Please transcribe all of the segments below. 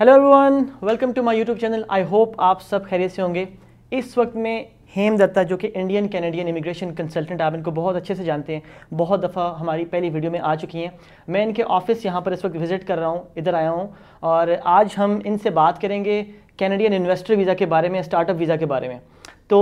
Hello everyone welcome to my YouTube channel I hope आप सब खैरियत से होंगे इस वक्त में हेम दत्ता जो कि इंडियन कैनेडियन इमिग्रेशन कंसल्टेंट आप इनको बहुत अच्छे से जानते हैं बहुत दफ़ा हमारी पहली वीडियो में आ चुकी हैं मैं इनके ऑफिस यहाँ पर इस वक्त विज़िट कर रहा हूँ इधर आया हूँ और आज हम इनसे बात करेंगे कैनेडियन इन्वेस्टर वीज़ा के बारे में स्टार्टअप वीज़ा के बारे में तो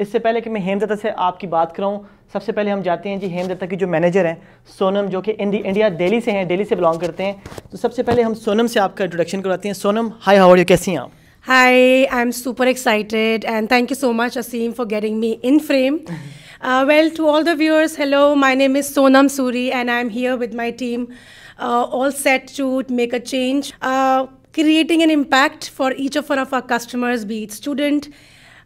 इससे पहले कि मैं हेमदत्ता से आपकी बात कराऊँ सबसे पहले हम जाते हैं जी हेमदत्ता की जो मैनेजर हैं सोनम जो कि इंडी इंडिया दिल्ली से हैं दिल्ली से बिलोंग करते हैं तो सबसे पहले हम सोनम से आपका इंट्रोडक्शन करवाते हैं सोनम हाई हाउ यू कैसी हैं आप hi I am super excited and thank you so much Aseem for getting me in frame well to all the viewers hello my name is Sonam Suri and I am here with my team all set to make a change creating an impact for each of our of our customers be it student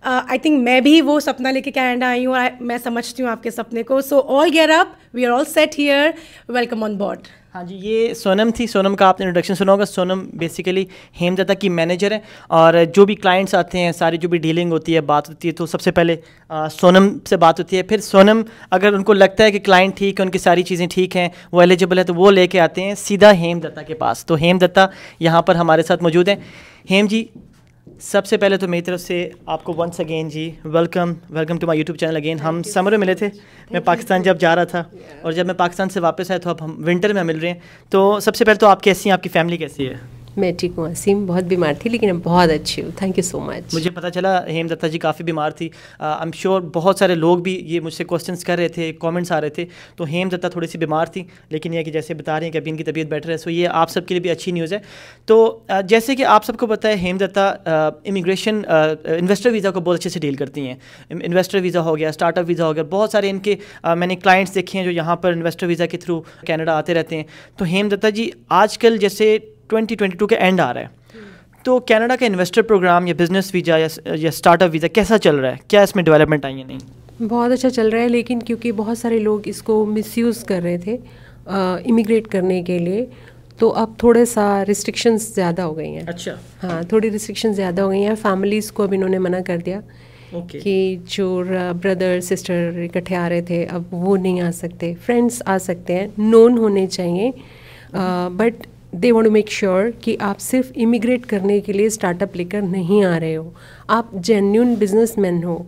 I uh, think मैं भी वो सपना लेके Canada आई हूँ मैं समझती हूँ आपके सपने को so all gear up we are all set here welcome on board हाँ जी ये सोनम थी सोनम का आपने इंट्रोडक्शन सुना होगा सोनम बेसिकली हेमजादा की मैनेजर है और जो भी क्लाइंट्स आते हैं सारी जो भी डीलिंग होती है बात होती है तो सबसे पहले आ, सोनम से बात होती है फिर सोनम अगर उनको लगता है कि क्लाइंट ठीक है उनकी सारी चीज़ें ठीक हैं वो एलिजिबल है तो वो लेके आते हैं सीधा हेमदत्ता के पास तो हेमदत्ता यहाँ पर हमारे साथ मौजूद हैं हेम जी सबसे पहले तो मेरी तरफ से आपको वंस अगेन जी welcome welcome to my YouTube channel again हम समर में मिले थे मैं पाकिस्तान जब जा रहा था और जब मैं पाकिस्तान से वापस आया तो अब हम विंटर में मिल रहे हैं तो सबसे पहले तो आप कैसी हैं आपकी फ़ैमिली कैसी है मैं ठीक हूँ असीम बहुत बीमार थी लेकिन अब बहुत अच्छी हूँ थैंक यू सो मच मुझे पता चला हेम दत्ता जी काफ़ी बीमार थी आई एम श्योर बहुत सारे लोग भी ये मुझसे क्वेश्चन कर रहे थे कॉमेंट्स आ रहे थे तो हेम दत्ता थोड़ी सी बीमार थी लेकिन यह कि जैसे बता रहे हैं कि अभी इनकी तबीयत बेटर है सो ये आप सबके लिए भी अच्छी न्यूज़ है तो जैसे कि आप सबको पता है Hem Dutta immigration investor visa को बहुत अच्छे से डील करती हैं इन्वेस्टर वीज़ा हो गया स्टार्टअप वीज़ा हो गया बहुत सारे इनके आ, मैंने क्लाइंट्स देखे हैं जो यहाँ पर इन्वेस्टर वीज़ा के थ्रू कैनेडा आते रहते हैं तो हेम दत्ता जी आजकल जैसे 2022 के एंड आ रहा है तो कनाडा का इन्वेस्टर प्रोग्राम या बिजनेस वीज़ा या, या स्टार्टअप वीज़ा कैसा चल रहा है क्या इसमें डेवलपमेंट आई है नहीं बहुत अच्छा चल रहा है लेकिन क्योंकि बहुत सारे लोग इसको मिसयूज़ कर रहे थे इमिग्रेट करने के लिए तो अब थोड़ा सा रिस्ट्रिक्शंस ज़्यादा हो गई हैं अच्छा हाँ थोड़ी रिस्ट्रिक्शन ज़्यादा हो गई हैं फैमिलीज़ को अब इन्होंने मना कर दिया okay. कि जो ब्रदर सिस्टर इकट्ठे आ रहे थे अब वो नहीं आ सकते फ्रेंड्स आ सकते हैं नोन होने चाहिए but they want to make sure कि आप सिर्फ इमिग्रेट करने के लिए स्टार्टअप लेकर नहीं आ रहे हो आप जेन्यून मैन हो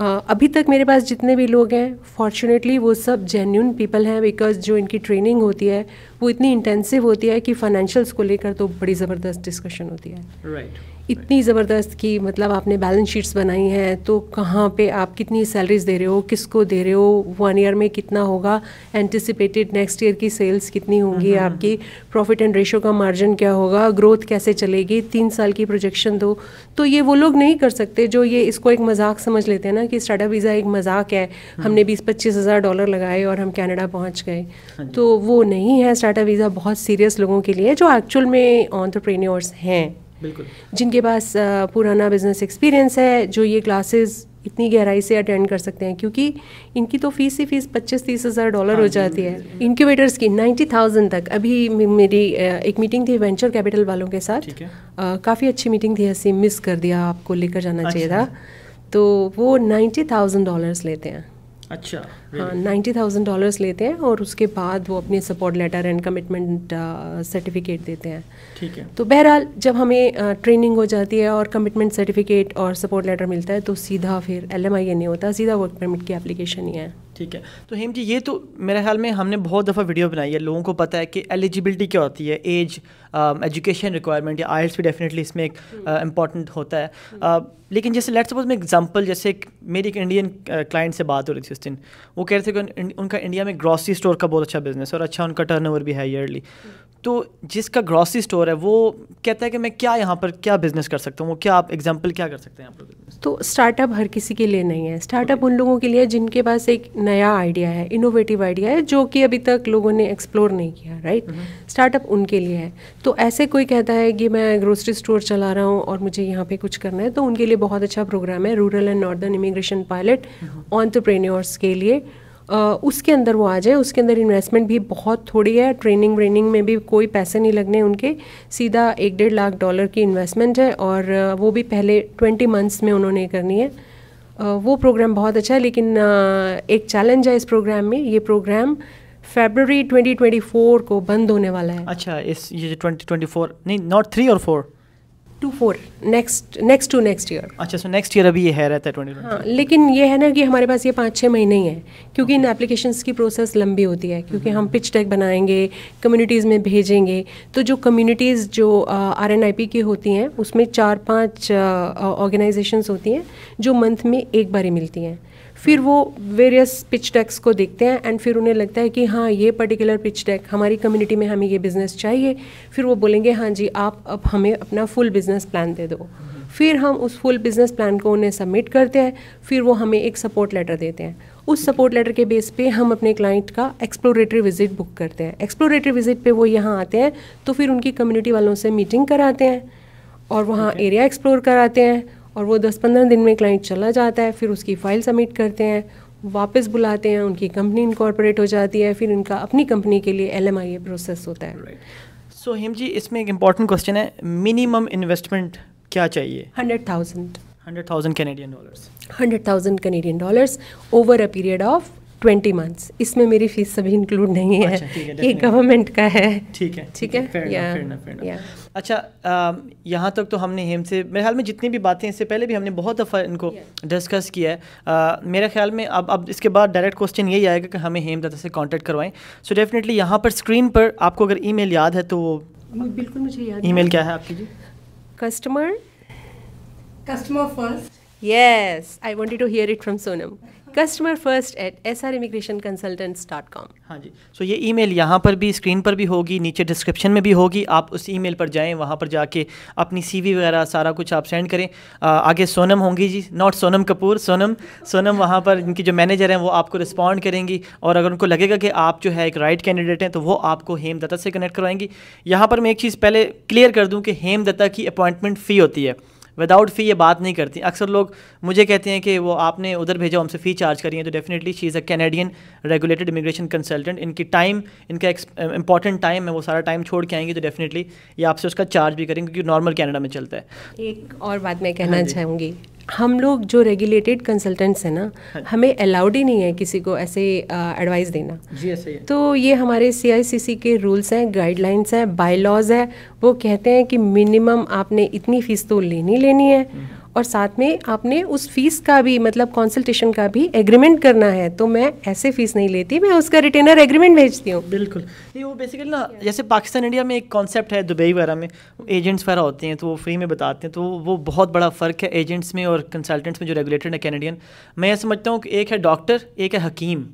Uh, अभी तक मेरे पास जितने भी लोग हैं फॉर्चुनेटली वो सब जेन्यून पीपल हैं बिकॉज जो इनकी ट्रेनिंग होती है वो इतनी इंटेंसिव होती है कि फाइनेंशियल्स को लेकर तो बड़ी ज़बरदस्त डिस्कशन होती है राइट right. इतनी ज़बरदस्त कि मतलब आपने बैलेंस शीट्स बनाई हैं तो कहाँ पे आप कितनी सैलरीज दे रहे हो किसको दे रहे हो वन ईयर में कितना होगा एंटिसिपेटेड नेक्स्ट ईयर की सेल्स कितनी होंगी हम्म, हम्म। आपकी प्रॉफिट एंड रेशो का मार्जिन क्या होगा ग्रोथ कैसे चलेगी तीन साल की प्रोजेक्शन दो तो ये वो लोग नहीं कर सकते जो ये इसको एक मजाक समझ लेते हैं ना कि स्टार्टअप वीज़ा एक मजाक है हम्म। हमने बीस पच्चीस हज़ार डॉलर लगाए और हम कैनेडा पहुँच गए हाँ तो वो नहीं है स्टार्टअप वीज़ा बहुत सीरियस लोगों के लिए जो एक्चुअल में ऑन्टरप्रेन्योर्स हैं बिल्कुल जिनके पास पुराना बिजनेस एक्सपीरियंस है जो ये क्लासेस इतनी गहराई से अटेंड कर सकते हैं क्योंकि इनकी तो फीस ही फीस पच्चीस तीस हज़ार डॉलर हो हाँ जाती हाँ है इनक्यूबेटर्स हाँ की नाइन्टी थाउजेंड तक अभी मेरी एक मीटिंग थी वेंचर कैपिटल वालों के साथ काफ़ी अच्छी मीटिंग थी हसी मिस कर दिया आपको लेकर जाना चाहिए अच्छा। था तो वो नाइन्टी थाउजेंड डॉलर्स लेते हैं अच्छा हाँ नाइन्टी थाउजेंड डॉलर्स लेते हैं और उसके बाद वो अपने support letter and commitment certificate देते हैं ठीक है तो बहरहाल जब हमें ट्रेनिंग uh, हो जाती है और कमिटमेंट सर्टिफिकेट और सपोर्ट लेटर मिलता है तो सीधा फिर एल एम आई ए नहीं होता सीधा वर्क परमिट की एप्लीकेशन ही है ठीक है तो हेम जी ये तो मेरे ख्याल में हमने बहुत दफ़ा वीडियो बनाई है लोगों को पता है कि एलिजिबिलिटी क्या होती है एज एजुकेशन रिक्वायरमेंट या आई भी डेफिनेटली इसमें एक इंपॉर्टेंट हम्म। uh, होता है हम्म। uh, लेकिन जैसे लेट्स सपोज मैं एग्जांपल जैसे मेरी एक इंडियन क्लाइंट uh, से बात हो रही थी उस दिन वो वो कह रहे थे कि उनका इंडिया में ग्रॉसरी स्टोर का बहुत अच्छा बिजनेस है और अच्छा उनका टर्नओवर भी है ईयरली तो जिसका ग्रॉसरी स्टोर है वो कहता है कि मैं क्या यहाँ पर क्या बिज़नेस कर सकता हूँ वो क्या आप एग्जांपल क्या कर सकते हैं यहाँ पर तो स्टार्टअप हर किसी के लिए नहीं है स्टार्टअप उन लोगों के लिए जिनके पास एक नया आइडिया है इनोवेटिव आइडिया है जो कि अभी तक लोगों ने एक्सप्लोर नहीं किया राइट स्टार्टअप mm-hmm. उनके लिए है तो ऐसे कोई कहता है कि मैं ग्रोसरी स्टोर चला रहा हूँ और मुझे यहाँ पर कुछ करना है तो उनके लिए बहुत अच्छा प्रोग्राम है rural and northern immigration pilot entrepreneurs के लिए उसके अंदर वो आ जाए उसके अंदर इन्वेस्टमेंट भी बहुत थोड़ी है ट्रेनिंग व्रेनिंग में भी कोई पैसे नहीं लगने उनके सीधा एक डेढ़ लाख डॉलर की इन्वेस्टमेंट है और वो भी पहले ट्वेंटी मंथ्स में उन्होंने करनी है वो प्रोग्राम बहुत अच्छा है लेकिन एक चैलेंज है इस प्रोग्राम में ये प्रोग्राम फेबररी 2024 को बंद होने वाला है अच्छा इस ये 2024 नहीं नॉट थ्री और four two four next next to next year अच्छा सो नेक्स्ट ईयर अभी ये है रहता है ट्वेंटी हाँ लेकिन ये है ना कि हमारे पास ये पाँच छः महीने ही है क्योंकि इन एप्लीकेशंस की प्रोसेस लंबी होती है क्योंकि हम्म। हम पिच डेक बनाएंगे कम्युनिटीज़ में भेजेंगे तो जो कम्युनिटीज़ जो आर एन आई पी की होती हैं उसमें चार पाँच ऑर्गेनाइजेशंस होती हैं जो मंथ में एक बार ही मिलती हैं फिर वो वेरियस पिच डेक्स को देखते हैं एंड फिर उन्हें लगता है कि हाँ ये पर्टिकुलर पिच डेक हमारी कम्युनिटी में हमें ये बिज़नेस चाहिए फिर वो बोलेंगे हाँ जी आप अब हमें अपना फुल बिजनेस बिज़नेस प्लान दे दो फिर हम उस फुल बिज़नेस प्लान को उन्हें सबमिट करते हैं फिर वो हमें एक सपोर्ट लेटर देते हैं उस सपोर्ट लेटर के बेस पे हम अपने क्लाइंट का एक्सप्लोरेटरी विजिट बुक करते हैं एक्सप्लोरेटरी विजिट पे वो यहाँ आते हैं तो फिर उनकी कम्युनिटी वालों से मीटिंग कराते हैं और वहाँ okay. एरिया एक्सप्लोर कराते हैं और वो दस पंद्रह दिन में क्लाइंट चला जाता है फिर उसकी फाइल सबमिट करते हैं वापस बुलाते हैं उनकी कंपनी इनकॉर्पोरेट हो जाती है फिर इनका अपनी कंपनी के लिए एल प्रोसेस होता है right. सो हेम जी इसमें एक इम्पॉर्टेंट क्वेश्चन है मिनिमम इन्वेस्टमेंट क्या चाहिए hundred thousand hundred thousand Canadian dollars hundred thousand Canadian dollars over a period of twenty months इसमें मेरी फीस सभी इंक्लूड नहीं है अच्छा, ये गवर्नमेंट का है ठीक है ठीक है fair yeah. fair enough, अच्छा um, यहाँ तक तो हमने हेम से मेरे ख्याल में जितनी भी बातें इससे पहले भी हमने बहुत दफ़ा इनको डिस्कस किया है uh, मेरे ख्याल में अब अब इसके बाद डायरेक्ट क्वेश्चन यही आएगा कि हमें हेम दादा से कांटेक्ट करवाएं सो डेफिनेटली यहाँ पर स्क्रीन पर आपको अगर ई याद है तो वो बिल्कुल मुझे याद ई मेल क्या है आपकी जी customer customer first yes I wanted to hear it from Sonam customer first at S R immigration consultants dot com हाँ जी सो so ये ईमेल यहाँ पर भी स्क्रीन पर भी होगी नीचे डिस्क्रिप्शन में भी होगी आप उस ईमेल पर जाएँ वहाँ पर जाके अपनी सीवी वगैरह सारा कुछ आप सेंड करें आ, आगे सोनम होंगी जी नॉट सोनम कपूर सोनम सोनम वहाँ पर इनकी जो मैनेजर हैं वो आपको रिस्पॉन्ड करेंगी और अगर उनको लगेगा कि आप जो है एक राइट कैंडिडेट हैं तो वो आपको हेम दत्ता से कनेक्ट करवाएंगी यहाँ पर मैं एक चीज़ पहले क्लियर कर दूँ कि हेम दत्ता की अपॉइंटमेंट फ़ी होती है विदाउट फ़ी ये बात नहीं करती अक्सर लोग मुझे कहते हैं कि वो आपने उधर भेजा हमसे फ़ी चार्ज करी है तो definitely she is a Canadian regulated immigration consultant इनकी टाइम इनका इंपॉर्टेंट टाइम uh, है वो सारा टाइम छोड़ के आएंगी तो डेफिनेटली ये आपसे उसका चार्ज भी करेंगे क्योंकि नॉर्मल कैनेडा में चलता है एक और बात मैं कहना हाँ चाहूँगी हम लोग जो रेगुलेटेड कंसल्टेंट्स हैं ना हाँ हमें अलाउड ही नहीं है किसी को ऐसे एडवाइस देना जी ऐसे है। तो ये हमारे सीआईसीसी के रूल्स हैं गाइडलाइंस हैं बाय लॉज है वो कहते हैं कि मिनिमम आपने इतनी फ़ीस तो लेनी लेनी है हम्म। और साथ में आपने उस फीस का भी मतलब कंसल्टेशन का भी एग्रीमेंट करना है तो मैं ऐसे फीस नहीं लेती मैं उसका रिटेनर एग्रीमेंट भेजती हूँ बिल्कुल नहीं वो बेसिकली ना जैसे पाकिस्तान इंडिया में एक कॉन्सेप्ट है दुबई वगैरह में एजेंट्स वगैरह होते हैं तो वो फ्री में बताते हैं तो वो बहुत बड़ा फ़र्क है एजेंट्स में और कंसल्टेंट्स में जो रेगुलेटेड है कैनेडियन मैं ये समझता हूँ कि एक है डॉक्टर एक है हकीम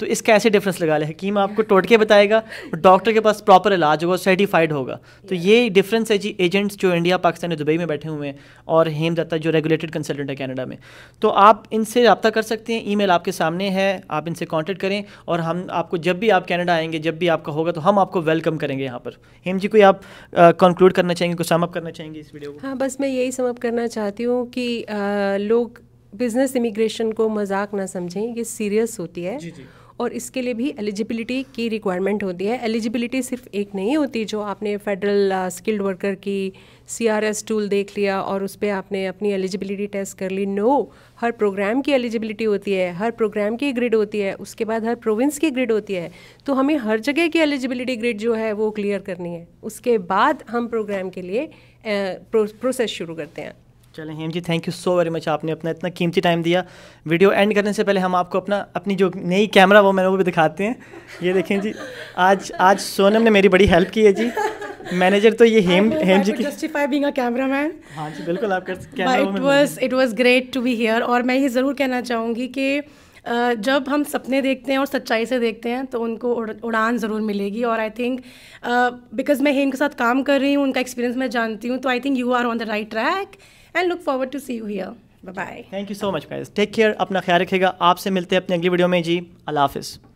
तो इसका ऐसे डिफरेंस लगा लें हकीम आपको टोट के बताएगा और डॉक्टर के पास प्रॉपर इलाज होगा सर्टिफाइड होगा तो ये डिफरेंस है जी एजेंट्स जो इंडिया पाकिस्तान या दुबई में बैठे हुए हैं और हेम दत्ता जो रेगुलेटेड कंसल्टेंट है कैनेडा में तो आप इनसे रबता कर सकते हैं ई आपके सामने है आप इनसे कॉन्टेक्ट करें और हम आपको जब भी आप कैनेडा आएंगे जब भी आपका होगा तो हम आपको वेलकम करेंगे यहाँ पर हेम जी कोई आप कंक्लूड करना चाहेंगे कुछ समअप करना चाहेंगे इस वीडियो को हाँ बस मैं यही समअप करना चाहती हूँ कि लोग बिज़नेस इमिग्रेशन को मजाक ना समझें ये सीरियस होती है जी जी। और इसके लिए भी एलिजिबिलिटी की रिक्वायरमेंट होती है एलिजिबिलिटी सिर्फ एक नहीं होती जो आपने फेडरल स्किल्ड वर्कर की सी आर एस टूल देख लिया और उस पर आपने अपनी एलिजिबिलिटी टेस्ट कर ली नो हर प्रोग्राम की एलिजिबिलिटी होती है हर प्रोग्राम की ग्रिड होती है उसके बाद हर प्रोविंस की ग्रिड होती है तो हमें हर जगह की एलिजिबिलिटी ग्रिड जो है वो क्लियर करनी है उसके बाद हम प्रोग्राम के लिए प्रोसेस uh, शुरू करते हैं चले Hem ji thank you so very much आपने अपना इतना कीमती टाइम दिया वीडियो एंड करने से पहले हम आपको अपना अपनी जो नई कैमरा वो मैंने वो भी दिखाते हैं ये देखें जी आज आज सोनम ने मेरी बड़ी हेल्प की है जी मैनेजर तो ये Hem Hem ji justify being a cameraman हां जी बिल्कुल आप कर it was it was great to be here और मैं ये ज़रूर कहना चाहूँगी कि जब हम सपने देखते हैं और सच्चाई से देखते हैं तो उनको उड़ान ज़रूर मिलेगी और आई थिंक बिकॉज मैं हेम के साथ काम कर रही हूँ उनका एक्सपीरियंस मैं जानती हूँ तो I think you are on the right track and look forward to see you here bye bye thank you so much guys take care अपना ख्याल रखिएगा आपसे मिलते हैं अपनी अगली वीडियो में जी अल्लाह हाफिज़